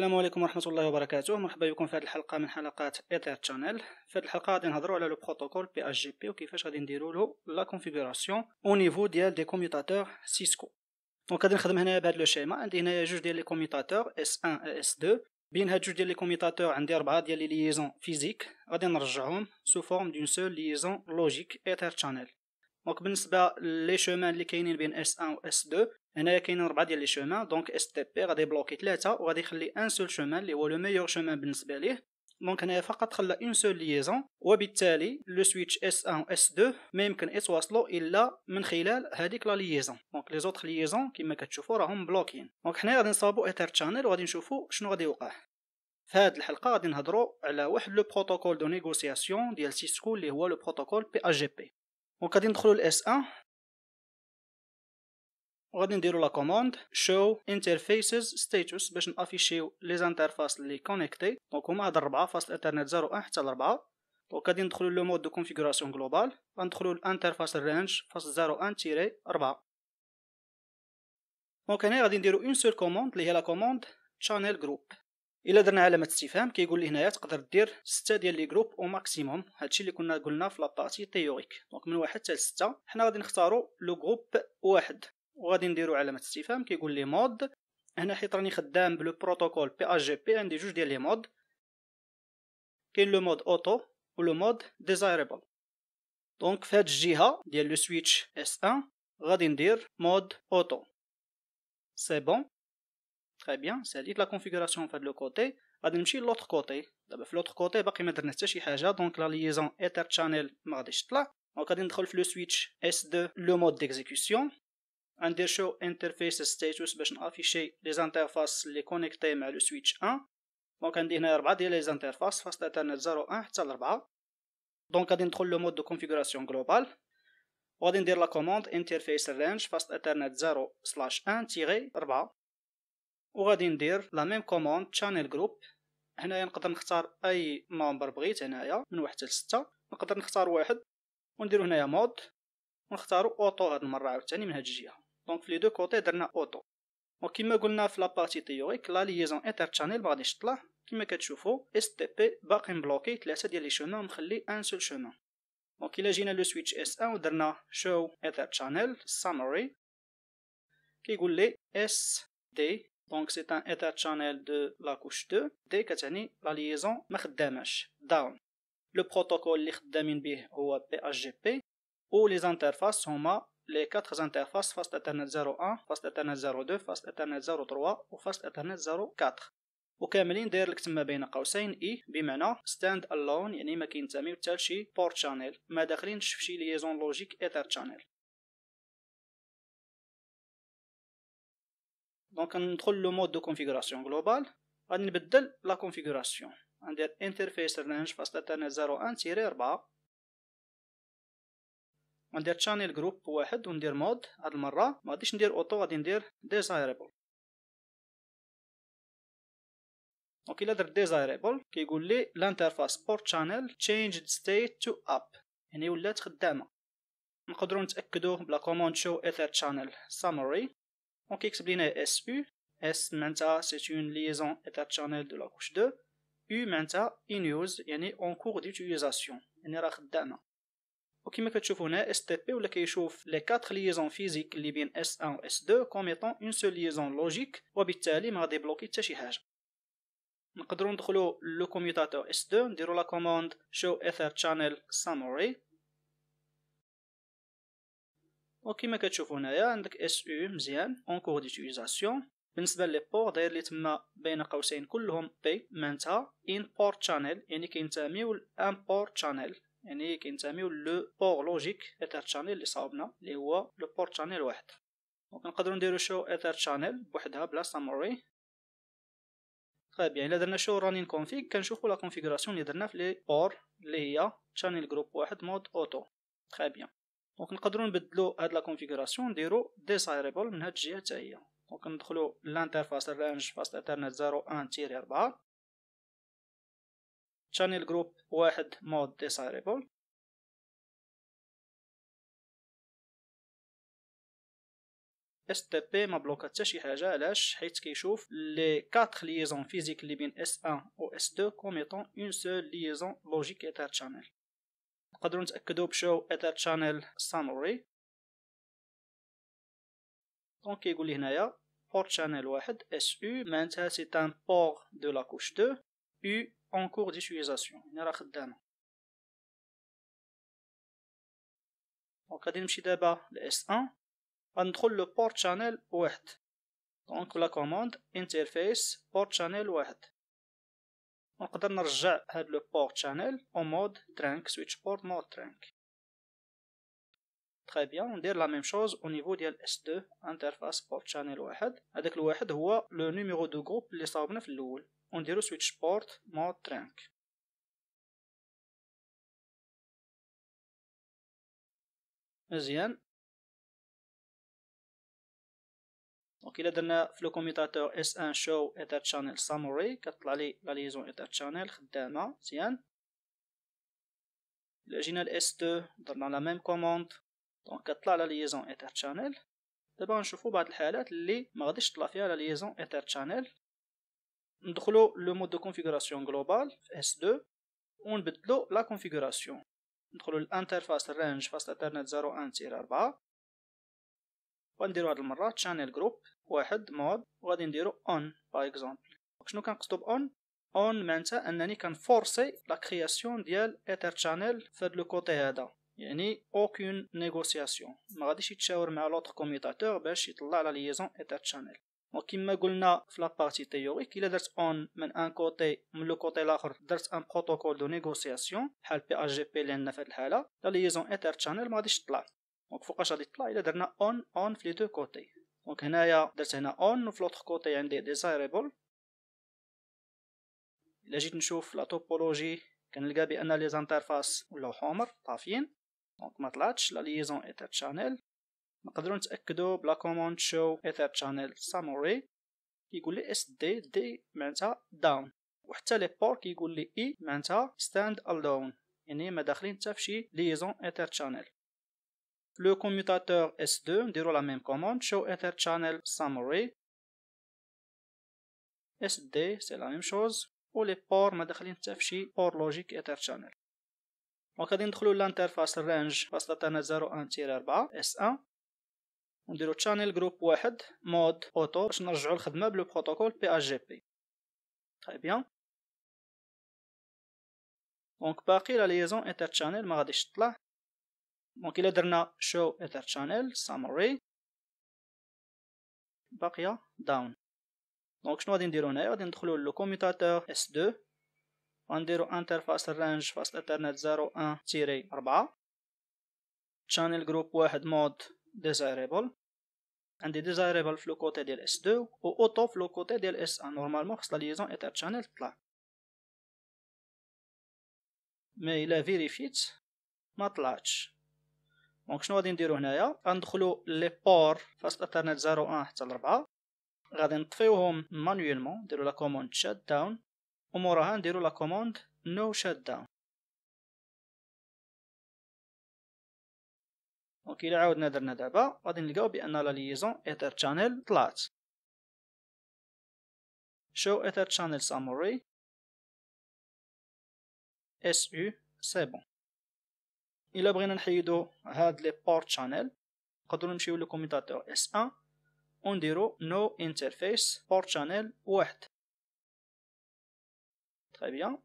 السلام عليكم ورحمه الله وبركاته مرحبا بكم في هذه الحلقه من حلقات ايثر تشانل في هذه الحلقه غادي نهضروا على لو بروتوكول بي اس جي بي وكيفاش غادي نديروا له لا كونفيغوراسيون او نيفو ديال دي كوميوتاتور سيسكو دونك غادي نخدم هنايا بهذا لو شيما عندي هنايا جوج ديال لي كوميوتاتور اس 1 اس 2 بين هاد جوج ديال لي كوميوتاتور عندي اربعه ديال لي ليزون فيزيك غادي نرجعهم سو فورم دون سول ليزون لوجيك ايثر تشانل دونك بالنسبه لي شومان اللي كاينين بين اس 1 و اس 2 هنايا كاينين ربعه ديال لي شومان دونك اس تي بي غادي يبلوكي ثلاثه وغادي يخلي ان سول شومان اللي هو لو ميور شومان بالنسبه ليه دونك هنايا فقط خلى اون سول ليزون وبالتالي لو سويتش اس 1 و اس 2 ما يمكن يتواصلوا الا من خلال هذيك لا ليزون دونك لي زوتر ليزون كما كتشوفوا راهم بلوكين دونك حنايا غادي نصاوبوا ايثر شانل وغادي نشوفوا شنو غادي يوقع في هذه الحلقه غادي نهضروا على واحد لو بروتوكول دو نيغوسياسيون ديال سيسكو اللي هو لو بروتوكول بي ا جي بي دونك غادي ندخلوا لاس 1 وغادي نديرو لا كوموند شو انترفيسز ستاتوس باش نافيشيو لي زانترفاس لي كونيكتي دونك هما هاد 4 فاصل انترنت 0 1 حتى 4 دونك غادي ندخلو لو مود دو كونفيغوراسيون جلوبال غندخلو الانترفاس رينج فاصل 0 1 تيري 4 دونك هنا غادي نديرو اون سول كوموند اللي هي لا كوموند شانيل جروب الا درنا علامه استفهام كيقول لي هنايا تقدر دير 6 ديال لي جروب او ماكسيموم هادشي اللي كنا قلنا في لابارتي تيوريك دونك من واحد حتى 6 حنا غادي نختارو لو جروب واحد وغادي نديرو علامه استفهام كيقول لي مود هنا حيت راني خدام بلو بروتوكول بي اج بي عندي جوج ديال لي مود كاين لو مود اوتو ولو مود ديزايربل دونك في هاد الجهه ديال لو سويتش اس 1 غادي ندير مود اوتو سي بون تري بيان ساليت لا كونفيغوراسيون في هاد لو كوتي غادي نمشي لوطخ كوتي دابا في لوطخ كوتي باقي ما درنا حتى شي حاجه دونك لا ليزون ايتر شانيل ما غاديش تطلع دونك غادي ندخل في لو سويتش اس 2 لو مود ديكزيكسيون ندير شو انترفيس ستاتوس باش نافيشي لي زانترفاس لي كونيكتي مع لو سويتش 1 دونك عندي هنا ربعه ديال لي زانترفاس فاست اترنت 0 1 حتى ل 4 دونك غادي ندخل لو مود دو كونفيغوراسيون جلوبال وغادي ندير لا كوموند انترفيس رينج فاست اترنت 0 سلاش 1 تيغي 4 وغادي ندير لا ميم كوموند شانل جروب هنايا نقدر نختار اي ممبر بغيت هنايا من واحد حتى لستة نقدر نختار واحد وندير هنايا مود ونختارو اوتو هاد المره عاوتاني من هاد الجهه Donc les deux côtés, on a auto. Donc comme on l'a dit la partie théorique, la liaison Ether Channel, c'est ceci. Comme on l'a dit, STP est bloqué, donc il y a un seul chemin. Donc il a a le switch S1, on a Show Ether Summary, qui est appelé SD. Donc c'est un Ether de la couche 2, qui a tenu la liaison, mais qui down. Le protocole qui est démaquillé, c'est le PHP, où les interfaces sont ma... les quatre interfaces Fast Ethernet 0.1 Fast Ethernet 0.2 Fast Ethernet 0.3 وفاست Ethernet 0.4 وكاملين داير لك تما بين قوسين اي e بمعنى ستاند الون يعني ما كاين حتى شي بورت شانيل ما داخلينش فشي ليزون لوجيك ايثر شانيل دونك ندخل لو مود دو كونفيغوراسيون جلوبال غادي نبدل لا كونفيغوراسيون غندير انترفيس رينج فاست ان 01 4 وندير تشانيل جروب واحد وندير مود هاد المره ما غاديش ندير اوتو غادي ندير ديزايرابل دونك الا درت ديزايرابل كيقول لي لانترفاس بورت شانل تشينج ستيت تو اب يعني ولات خدامه نقدروا نتاكدوا بلا كوموند شو ايثر شانل سامري دونك يكتب لينا اس يو اس معناتها سي اون ليزون ايثر شانل دو لا كوش 2 يو معناتها اي نيوز يعني اون كور ديتيليزاسيون يعني راه خدامه وكما كتشوفوا هنا اس تي بي ولا كيشوف لي 4 ليزون فيزيك اللي بين اس 1 و اس 2 كوم اون سول ليزون لوجيك وبالتالي ما بلوكي حتى شي حاجه نقدروا ندخلوا لو كوميوتاتور اس 2 نديروا لا كوموند شو اثر شانل سامري وكما كتشوفوا هنايا عندك اس او مزيان اون كور ديتيزاسيون بالنسبه لي بور داير لي تما بين قوسين كلهم بي مانتا ان بور شانل يعني كينتميو لان بور شانل يعني كينتميو لو بور لوجيك ايثر تشانيل اللي صاوبنا اللي هو لو بور تشانيل واحد دونك نقدروا نديرو شو ايثر تشانيل بوحدها بلا سامري طيب بيان يعني الا درنا شو رانين كونفيغ كنشوفو لا كونفيغوراسيون اللي درنا في لي بور اللي هي تشانيل جروب واحد مود اوتو تري بيان دونك نقدروا نبدلو هاد لا كونفيغوراسيون نديرو ديزايربل من هاد الجهه حتى هي دونك ندخلو لانترفاس رانج فاست ايثرنت 01 تيري 4 channel group واحد mod desirable اس تي بي ما بلوكا حتى شي حاجه علاش حيت كيشوف لي 4 ليزون فيزيك اللي بين اس 1 و اس 2 كوميتون اون سول ليزون لوجيك ايثر شانل نقدروا نتاكدوا بشو ايثر شانل سامري دونك يقول لي هنايا بور شانل واحد اس يو معناتها سي ان بور دو لا كوش 2 يو en cours d'utilisation, il n'y a rien Donc, si on va dans le S1, on va entrer le port channel 1. Donc, la commande interface port channel 1. On peut retourner le port channel en mode trink, switchport mode trink. Très bien, on fait la même chose au niveau du S2, interface port channel 1. Ce 1 est le numéro de groupe que l'on a trouvé au ونديرو سويتش بورت مود ترانك مزيان دونك الا درنا في لو كوميتاتور اس ان شو ايتر شانل ساموري كتطلع لي لا ليزون ايتر شانل خدامه مزيان الا جينا لاس 2 درنا لا ميم كوموند دونك كطلع لا ليزون ايتر شانل دابا غنشوفو بعض الحالات اللي ما غاديش تطلع فيها لا ليزون ايتر شانل ندخلو لو مود دو كونفيغوراسيون جلوبال في اس 2 ونبدلو لا كونفيغوراسيون ندخلو الانترفاس رينج فاست اترنت 01 تير 4 ونديرو هاد المره تشانل جروب واحد مود وغادي نديرو اون باغ اكزومبل شنو كنقصدو باون اون معناتها انني كنفورسي لا كرياسيون ديال اتر تشانل في هاد لو كوتي هذا يعني اوكين نيغوسياسيون ما غاديش يتشاور مع لوتر كوميتاتور باش يطلع لا ليزون اتر تشانل وكما قلنا في لابارتي تيوريك الا درت اون من ان كوتي من لو كوتي الاخر درت ان بروتوكول دو نيغوسياسيون بحال بي اج جي بي اللي عندنا في هذه الحاله لا ليزون انتر شانل ما غاديش تطلع دونك فوقاش غادي تطلع الا درنا اون اون في لي دو كوتي دونك هنايا درت هنا اون وفي لوطخ كوتي عندي ديزايريبل الا جيت نشوف لا توبولوجي كنلقى بان لي زانترفاس ولاو حمر طافيين دونك ما طلعتش لا ليزون انتر تشانل نقدروا نتاكدوا بلا كوموند شو ايثر شانل ساموري يقول لي اس دي دي معناتها داون وحتى لي بور كيقول لي اي معناتها ستاند الون يعني ما داخلين حتى فشي ليزون ايثر شانل لو كوميوتاتور اس 2 نديرو لا ميم كوموند شو ايثر شانل ساموري اس دي سي لا ميم شوز و لي بور ما داخلين حتى فشي بور لوجيك ايثر تشانل وغادي ندخلو لانترفاس رينج فاصلة تنازل ان تير 4 اس 1 ونديرو تشانيل جروب واحد مود اوتو باش نرجعو الخدمه بلو بروتوكول بي اش جي بي تري بيان دونك باقي لا ليزون انتر تشانيل ما غاديش تطلع دونك الا درنا شو انتر تشانيل سامري باقيه داون دونك شنو غادي نديرو هنايا غادي ندخلو لو كوميتاتور اس 2 غنديرو انترفاس رانج فاصل اترنت 01 تيري 4 تشانيل جروب واحد مود ديزايريبل عندي ديزايريبل فلو كوتي ديال اس 2 و اوتو فلو كوتي ديال اس 1 نورمالمون خص لا ليزون ايتر شانيل تطلع مي الا فيريفيت ما طلعتش دونك شنو غادي نديرو هنايا غندخلو لي بور فاست اترنت 01 حتى ل 4 غادي نطفيوهم مانيوالمون نديرو لا كوموند شات داون و موراها نديرو لا كوموند نو شات داون دونك الى عاودنا درنا دابا غادي نلقاو بان لا ليزون ايثر شانل طلعت ايتر ether سامري اس او سي بون الا بغينا نحيدو هاد لي بورت شانل نقدروا نمشيو لكوميتاتور اس 1 ونديرو نو انترفيس بورت شانل واحد تري بيان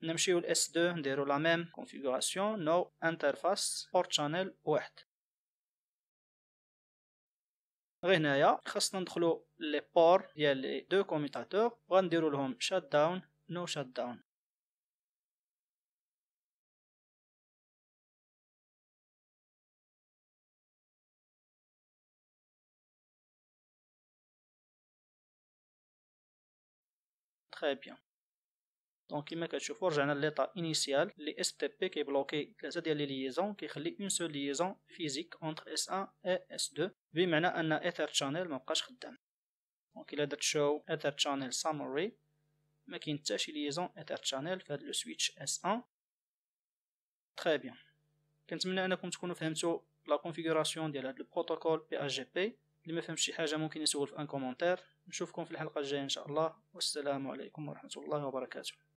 N'importe où le S2 déroule la même configuration, no interface, port-channel ou autre. Rénia, chassez les ports, il les deux commutateurs, prenez le dérouleur de shutdown, non shutdown. Très bien. دونك كيما كتشوفوا رجعنا لليطا انيسيال لي اس تي بي كيبلوكي ثلاثه ديال لي ليزون كيخلي اون سول ليزون فيزيك اونتر اس 1 اي اس 2 بمعنى ان ايثر شانيل مابقاش خدام دونك الا درت شو ايثر شانيل سامري ما كاين حتى شي ليزون ايثر شانيل في لو سويتش اس 1 تري بيان كنتمنى انكم تكونوا فهمتوا لا كونفيغوراسيون ديال هاد البروتوكول بي اس جي بي اللي ما فهمش شي حاجه ممكن يسول في ان كومونتير نشوفكم في الحلقه الجايه ان شاء الله والسلام عليكم ورحمه الله وبركاته